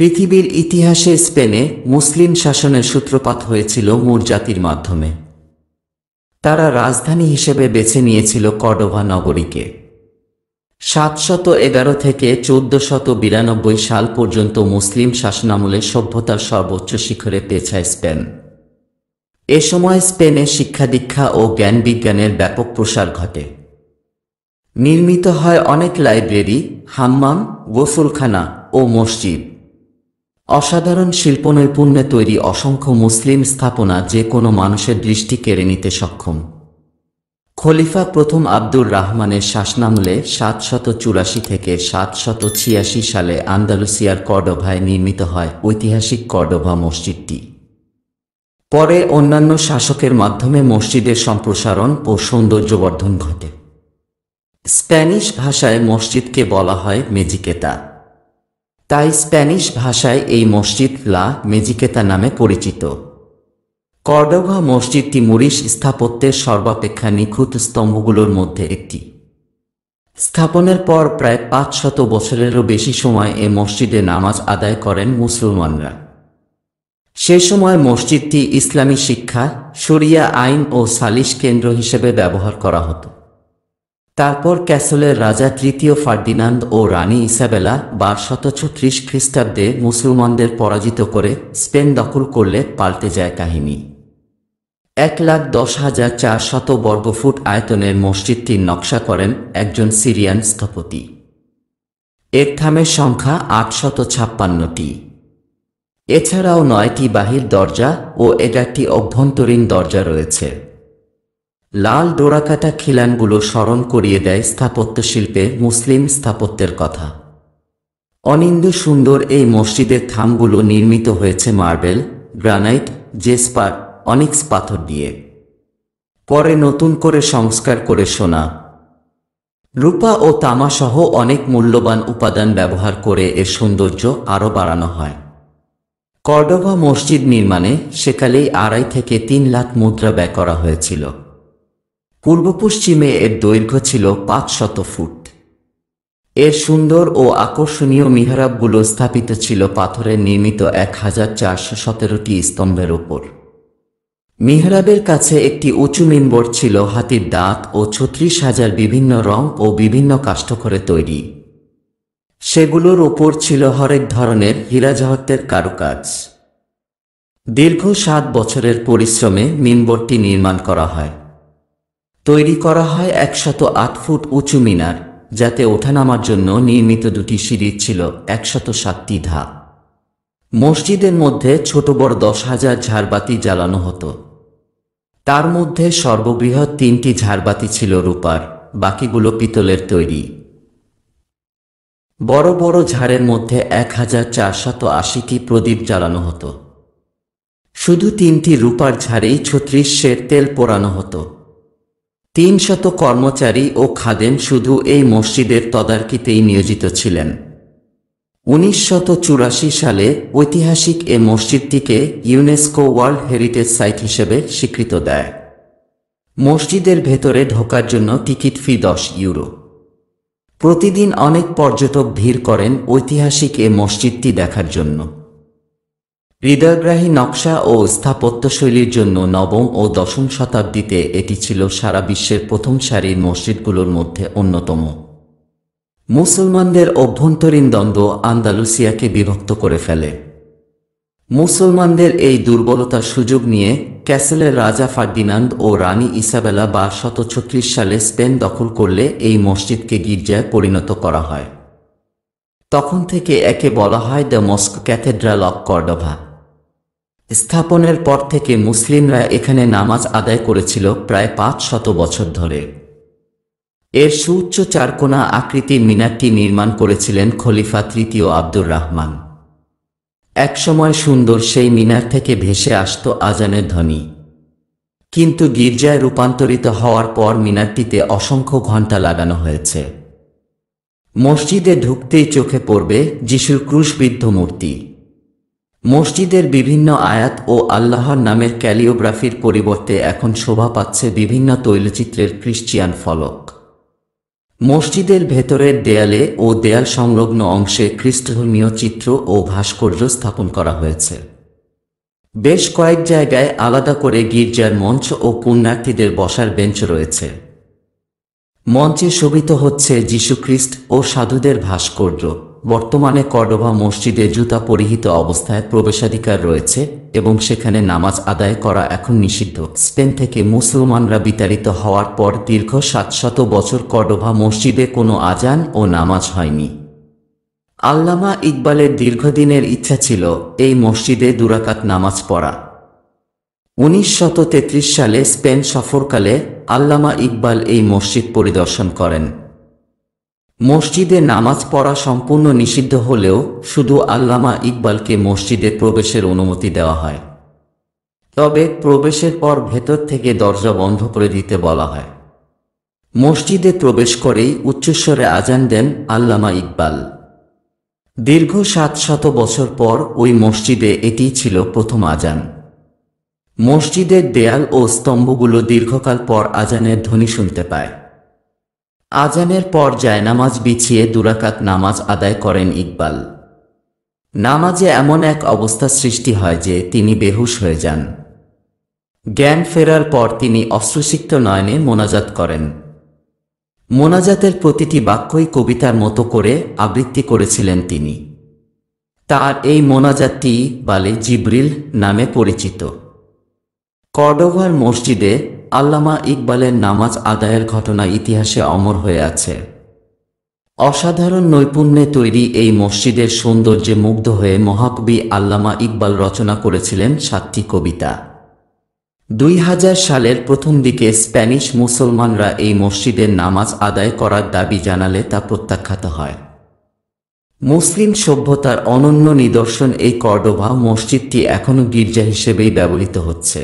পৃথিবীর ইতিহাসে স্পেনে মুসলিম শাসনের সূত্রপাত হয়েছিল মুর জাতির মাধ্যমে তারা রাজধানী হিসেবে বেছে নিয়েছিল কডোভা নগরীকে সাতশত এগারো থেকে চোদ্দশত বিরানব্বই সাল পর্যন্ত মুসলিম শাসনামলে সভ্যতার সর্বোচ্চ শিখরে পেছায় স্পেন এ সময় স্পেনে শিক্ষা দীক্ষা ও জ্ঞান বিজ্ঞানের ব্যাপক প্রসার ঘটে নির্মিত হয় অনেক লাইব্রেরি হাম্মাম গোসুলখানা ও মসজিদ অসাধারণ শিল্পনৈপুণ্যে তৈরি অসংখ্য মুসলিম স্থাপনা যে কোনো মানুষের দৃষ্টি কেড়ে নিতে সক্ষম খলিফা প্রথম আব্দুর রহমানের শাসনামলে সাতশত চুরাশি থেকে সাতশত ছিয়াশি সালে আন্দালুসিয়ার কর্ডোভায় নির্মিত হয় ঐতিহাসিক কর্ডোভা মসজিদটি পরে অন্যান্য শাসকের মাধ্যমে মসজিদের সম্প্রসারণ ও সৌন্দর্যবর্ধন ঘটে স্প্যানিশ ভাষায় মসজিদকে বলা হয় মেজিকেতা তাই স্প্যানিশ ভাষায় এই মসজিদ লা মেজিকেতা নামে পরিচিত কর্ডোভা মসজিদটি মুরিশ স্থাপত্যের সর্বাপেক্ষা নিখুঁত স্তম্ভগুলোর মধ্যে একটি স্থাপনের পর প্রায় পাঁচ শত বছরেরও বেশি সময় এ মসজিদে নামাজ আদায় করেন মুসলমানরা সে সময় মসজিদটি ইসলামী শিক্ষা শরিয়া আইন ও সালিশ কেন্দ্র হিসেবে ব্যবহার করা হতো তারপর ক্যাসলের রাজা তৃতীয় ফার্ডিনান্দ ও রানী ইসাবেলা বারশত ছত্রিশ খ্রিস্টাব্দে মুসলমানদের পরাজিত করে স্পেন দখল করলে পাল্টে যায় কাহিনী এক লাখ দশ হাজার চারশত বর্গফুট আয়তনের মসজিদটি নকশা করেন একজন সিরিয়ান স্থপতি এর থামের সংখ্যা আটশত ছাপ্পান্নটি এছাড়াও নয়টি বাহির দরজা ও এগারটি অভ্যন্তরীণ দরজা রয়েছে লাল ডোরাকাটা খিলানগুলো স্মরণ করিয়ে দেয় স্থাপত্যশিল্পে মুসলিম স্থাপত্যের কথা অনিন্দু সুন্দর এই মসজিদের থামগুলো নির্মিত হয়েছে মার্বেল গ্রানাইট জেসপার অনিক্স পাথর দিয়ে পরে নতুন করে সংস্কার করে সোনা রূপা ও তামাসহ অনেক মূল্যবান উপাদান ব্যবহার করে এর সৌন্দর্য আরও বাড়ানো হয় কর্ডোভা মসজিদ নির্মাণে সেকালেই আড়াই থেকে তিন লাখ মুদ্রা ব্যয় করা হয়েছিল পূর্ব পশ্চিমে এর দৈর্ঘ্য ছিল পাঁচ শত ফুট এর সুন্দর ও আকর্ষণীয় মিহরাবগুলো স্থাপিত ছিল পাথরে নির্মিত এক হাজার চারশো সতেরোটি স্তম্ভের ওপর মিহরাবের কাছে একটি উঁচু মিনবোর্ড ছিল হাতির দাঁত ও ছত্রিশ হাজার বিভিন্ন রং ও বিভিন্ন কাষ্ঠ করে তৈরি সেগুলোর ওপর ছিল হরেক ধরনের হীরাজহত্বের কারুকাজ দীর্ঘ সাত বছরের পরিশ্রমে মিনবোর্ডটি নির্মাণ করা হয় তৈরি করা হয় একশত আট ফুট উঁচু মিনার যাতে ওঠানামার জন্য নির্মিত দুটি সিঁড়ি ছিল একশত সাতটি ধাপ মসজিদের মধ্যে ছোট বড় দশ হাজার ঝাড়বাতি জ্বালানো হতো তার মধ্যে সর্ববৃহৎ তিনটি ঝাড়বাতি ছিল রূপার বাকিগুলো পিতলের তৈরি বড় বড় ঝাড়ের মধ্যে এক হাজার চারশত আশিটি প্রদীপ জ্বালানো হতো শুধু তিনটি রূপার ঝাড়েই ছত্রিশের তেল পোড়ানো হতো তিনশত কর্মচারী ও খাদেম শুধু এই মসজিদের তদারকিতেই নিয়োজিত ছিলেন উনিশশত সালে ঐতিহাসিক এ মসজিদটিকে ইউনেস্কো ওয়ার্ল্ড হেরিটেজ সাইট হিসেবে স্বীকৃত দেয় মসজিদের ভেতরে ঢোকার জন্য টিকিট ফি দশ ইউরো প্রতিদিন অনেক পর্যটক ভিড় করেন ঐতিহাসিক এ মসজিদটি দেখার জন্য হৃদয়গ্রাহী নকশা ও স্থাপত্যশৈলীর জন্য নবম ও দশম শতাব্দীতে এটি ছিল সারা বিশ্বের প্রথম সারির মসজিদগুলোর মধ্যে অন্যতম মুসলমানদের অভ্যন্তরীণ দ্বন্দ্ব আন্দালুসিয়াকে বিভক্ত করে ফেলে মুসলমানদের এই দুর্বলতার সুযোগ নিয়ে ক্যাসেলের রাজা ফার্দিনান্দ ও রানী ইসাবেলা বা শত সালে স্পেন দখল করলে এই মসজিদকে গির্জায় পরিণত করা হয় তখন থেকে একে বলা হয় the mosque cathedral of Cordoba স্থাপনের পর থেকে মুসলিমরা এখানে নামাজ আদায় করেছিল প্রায় পাঁচ শত বছর ধরে এর সুউচ্চ চারকোনা আকৃতির মিনারটি নির্মাণ করেছিলেন খলিফা তৃতীয় আব্দুর রহমান একসময় সুন্দর সেই মিনার থেকে ভেসে আসত আজানের ধ্বনি কিন্তু গির্জায় রূপান্তরিত হওয়ার পর মিনারটিতে অসংখ্য ঘণ্টা লাগানো হয়েছে মসজিদে ঢুকতেই চোখে পড়বে যিশুর ক্রুশবিদ্ধ মূর্তি মসজিদের বিভিন্ন আয়াত ও আল্লাহর নামের ক্যালিওগ্রাফির পরিবর্তে এখন শোভা পাচ্ছে বিভিন্ন তৈলচিত্রের ক্রিশ্চিয়ান ফলক মসজিদের ভেতরের দেয়ালে ও দেয়াল সংলগ্ন অংশে খ্রিস্টধর্মীয় চিত্র ও ভাস্কর্য স্থাপন করা হয়েছে বেশ কয়েক জায়গায় আলাদা করে গির্জার মঞ্চ ও পুণ্যার্থীদের বসার বেঞ্চ রয়েছে মঞ্চে শোভিত হচ্ছে যীশুখ্রিস্ট ও সাধুদের ভাস্কর্য বর্তমানে কর্ডোভা মসজিদে জুতা পরিহিত অবস্থায় প্রবেশাধিকার রয়েছে এবং সেখানে নামাজ আদায় করা এখন নিষিদ্ধ স্পেন থেকে মুসলমানরা বিতাড়িত হওয়ার পর দীর্ঘ সাতশত বছর কর্ডোভা মসজিদে কোনো আজান ও নামাজ হয়নি আল্লামা ইকবালের দীর্ঘদিনের ইচ্ছা ছিল এই মসজিদে দুরাকাত নামাজ পড়া উনিশ সালে স্পেন সফরকালে আল্লামা ইকবাল এই মসজিদ পরিদর্শন করেন মসজিদে নামাজ পড়া সম্পূর্ণ নিষিদ্ধ হলেও শুধু আল্লামা ইকবালকে মসজিদে প্রবেশের অনুমতি দেওয়া হয় তবে প্রবেশের পর ভেতর থেকে দরজা বন্ধ করে দিতে বলা হয় মসজিদে প্রবেশ করেই উচ্চস্বরে আজান দেন আল্লামা ইকবাল দীর্ঘ সাত শত বছর পর ওই মসজিদে এটিই ছিল প্রথম আজান মসজিদের দেয়াল ও স্তম্ভগুলো দীর্ঘকাল পর আজানের ধ্বনি শুনতে পায় আজানের পর জায়নামাজ বিছিয়ে দুরাকাত নামাজ আদায় করেন ইকবাল নামাজে এমন এক অবস্থা সৃষ্টি হয় যে তিনি বেহুশ হয়ে যান জ্ঞান ফেরার পর তিনি অশ্রুসিক্ত নয়নে মোনাজাত করেন মোনাজাতের প্রতিটি বাক্যই কবিতার মতো করে আবৃত্তি করেছিলেন তিনি তার এই মোনাজাতটি বালে জিব্রিল নামে পরিচিত কর্ডোভার মসজিদে আল্লামা ইকবালের নামাজ আদায়ের ঘটনা ইতিহাসে অমর হয়ে আছে অসাধারণ নৈপুণ্যে তৈরি এই মসজিদের সৌন্দর্যে মুগ্ধ হয়ে মহাকবি আল্লামা ইকবাল রচনা করেছিলেন সাতটি কবিতা দুই সালের প্রথম দিকে স্প্যানিশ মুসলমানরা এই মসজিদের নামাজ আদায় করার দাবি জানালে তা প্রত্যাখ্যাত হয় মুসলিম সভ্যতার অনন্য নিদর্শন এই কর্ডোভা মসজিদটি এখনও গির্জা হিসেবেই ব্যবহৃত হচ্ছে